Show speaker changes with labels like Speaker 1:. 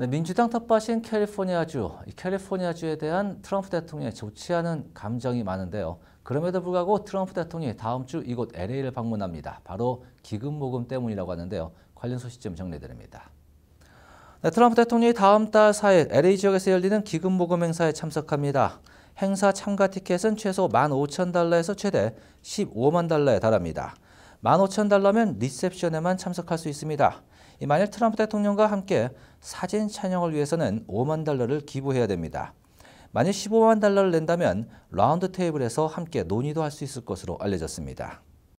Speaker 1: 네, 민주당 텃밭인 캘리포니아주, 캘리포니아주에 대한 트럼프 대통령의 좋지않은 감정이 많은데요. 그럼에도 불구하고 트럼프 대통령이 다음 주 이곳 LA를 방문합니다. 바로 기금 모금 때문이라고 하는데요. 관련 소식 좀 정리드립니다. 해 네, 트럼프 대통령이 다음 달 4일 LA 지역에서 열리는 기금 모금 행사에 참석합니다. 행사 참가 티켓은 최소 15,000달러에서 최대 15만 달러에 달합니다. 15,000달러면 리셉션에만 참석할 수 있습니다. 만일 트럼프 대통령과 함께 사진 촬영을 위해서는 5만 달러를 기부해야 됩니다. 만일 15만 달러를 낸다면 라운드 테이블에서 함께 논의도 할 수 있을 것으로 알려졌습니다.